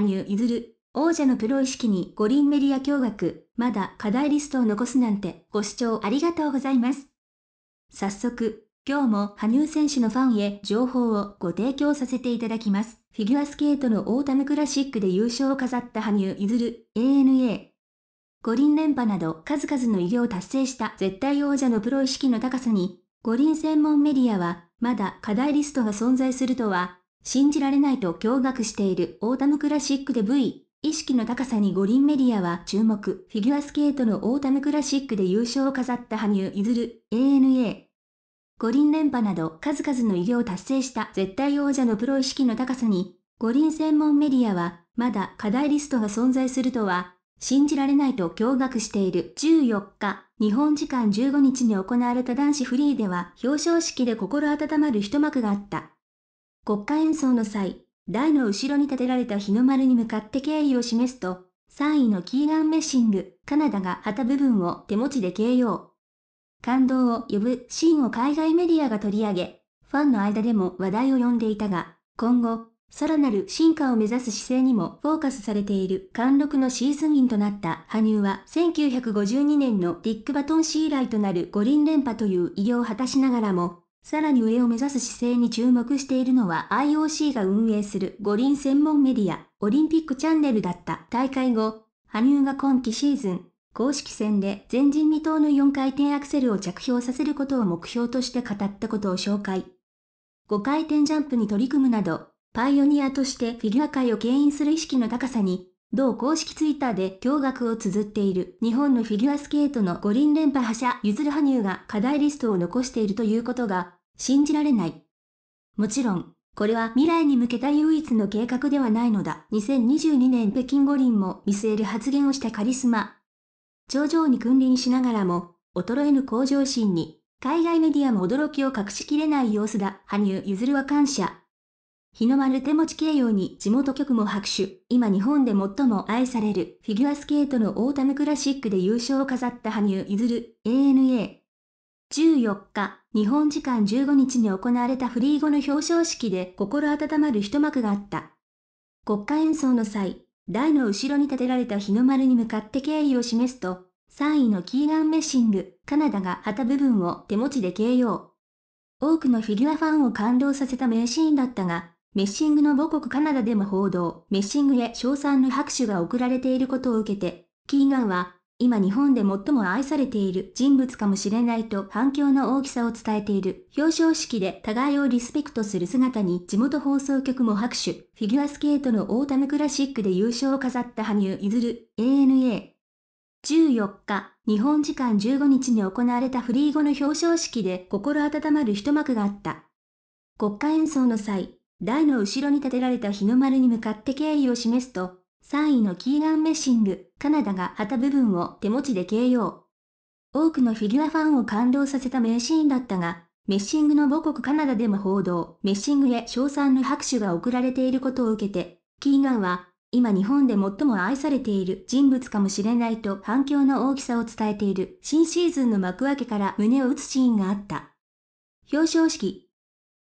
羽生結弦、王者のプロ意識に五輪メディア驚愕、まだ課題リストを残すなんて、ご視聴ありがとうございます。早速、今日も羽生選手のファンへ情報をご提供させていただきます。フィギュアスケートのオータムクラシックで優勝を飾った羽生結弦 ANA。五輪連覇など数々の偉業を達成した絶対王者のプロ意識の高さに、五輪専門メディアは、まだ課題リストが存在するとは、信じられないと驚愕しているオータムクラシックで V、意識の高さに五輪メディアは注目。フィギュアスケートのオータムクラシックで優勝を飾った羽生譲る ANA。五輪連覇など数々の偉業を達成した絶対王者のプロ意識の高さに、五輪専門メディアは、まだ課題リストが存在するとは、信じられないと驚愕している14日、日本時間15日に行われた男子フリーでは表彰式で心温まる一幕があった。国家演奏の際、台の後ろに立てられた日の丸に向かって敬意を示すと、3位のキーガン・メッシング、カナダが旗部分を手持ちで形容。感動を呼ぶシーンを海外メディアが取り上げ、ファンの間でも話題を呼んでいたが、今後、さらなる進化を目指す姿勢にもフォーカスされている貫禄のシーズンインとなった羽生は1952年のディック・バトン氏以来となる五輪連覇という偉業を果たしながらも、さらに上を目指す姿勢に注目しているのは IOC が運営する五輪専門メディア、オリンピックチャンネルだった大会後、羽生が今季シーズン、公式戦で前人未到の4回転アクセルを着氷させることを目標として語ったことを紹介。5回転ジャンプに取り組むなど、パイオニアとしてフィギュア界を牽引する意識の高さに同公式ツイッターで驚愕を綴っている日本のフィギュアスケートの五輪連覇覇者譲る羽生が課題リストを残しているということが信じられない。もちろん、これは未来に向けた唯一の計画ではないのだ。2022年北京五輪も見据える発言をしたカリスマ。頂上に君臨しながらも、衰えぬ向上心に、海外メディアも驚きを隠しきれない様子だ。羽生譲るは感謝。日の丸手持ち形容に地元局も拍手。今日本で最も愛されるフィギュアスケートのオータムクラシックで優勝を飾った羽生譲る ANA。14日、日本時間15日に行われたフリー後の表彰式で心温まる一幕があった。国家演奏の際、台の後ろに立てられた日の丸に向かって敬意を示すと、3位のキーガン・メッシング、カナダが旗部分を手持ちで形容。多くのフィギュアファンを感動させた名シーンだったが、メッシングの母国カナダでも報道、メッシングへ称賛の拍手が送られていることを受けて、キーガンは、今日本で最も愛されている人物かもしれないと反響の大きさを伝えている。表彰式で互いをリスペクトする姿に地元放送局も拍手。フィギュアスケートのオータムクラシックで優勝を飾った羽生譲る ANA。14日、日本時間15日に行われたフリー後の表彰式で心温まる一幕があった。国家演奏の際、台の後ろに立てられた日の丸に向かって敬意を示すと、3位のキーガン・メッシング、カナダが旗部分を手持ちで敬容。多くのフィギュアファンを感動させた名シーンだったが、メッシングの母国カナダでも報道、メッシングへ賞賛の拍手が送られていることを受けて、キーガンは、今日本で最も愛されている人物かもしれないと反響の大きさを伝えている新シーズンの幕開けから胸を打つシーンがあった。表彰式。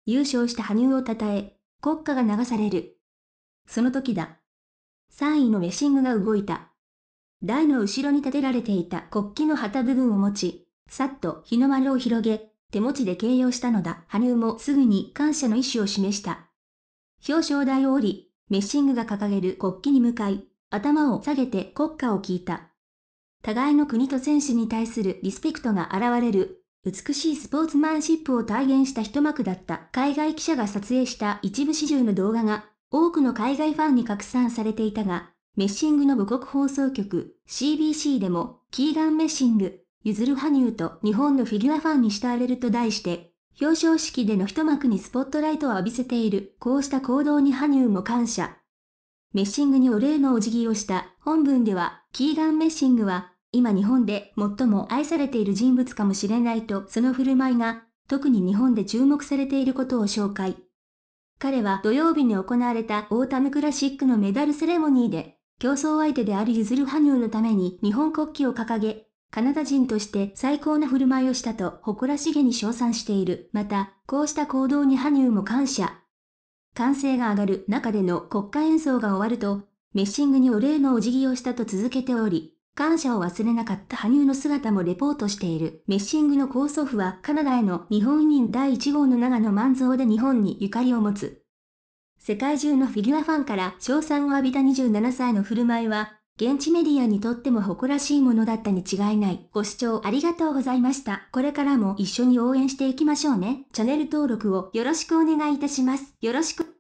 優勝した羽生を称え、国家が流される。その時だ。3位のメシングが動いた。台の後ろに立てられていた国旗の旗部分を持ち、さっと日の丸を広げ、手持ちで形容したのだ。羽生もすぐに感謝の意思を示した。表彰台を降り、メッシングが掲げる国旗に向かい、頭を下げて国歌を聞いた。互いの国と選手に対するリスペクトが現れる美しいスポーツマンシップを体現した一幕だった海外記者が撮影した一部始終の動画が多くの海外ファンに拡散されていたが、メッシングの母国放送局 CBC でもキーガン・メッシング、ル・ハニューと日本のフィギュアファンに慕われると題して表彰式での一幕にスポットライトを浴びせている、こうした行動にハニューも感謝。メッシングにお礼のお辞儀をした本文では、キーガン・メッシングは、今日本で最も愛されている人物かもしれないとその振る舞いが特に日本で注目されていることを紹介。彼は土曜日に行われたオータムクラシックのメダルセレモニーで競争相手である譲る羽生のために日本国旗を掲げ、カナダ人として最高な振る舞いをしたと誇らしげに称賛している。また、こうした行動に羽生も感謝。歓声が上がる中での国家演奏が終わると、メッシングにお礼のお辞儀をしたと続けており、感謝を忘れなかった羽生の姿もレポートしている。メッシングの高祖父はカナダへの日本移民第1号の長野万蔵で日本にゆかりを持つ。世界中のフィギュアファンから称賛を浴びた27歳の振る舞いは、現地メディアにとっても誇らしいものだったに違いない。ご視聴ありがとうございました。これからも一緒に応援していきましょうね。チャンネル登録をよろしくお願いいたします。よろしく。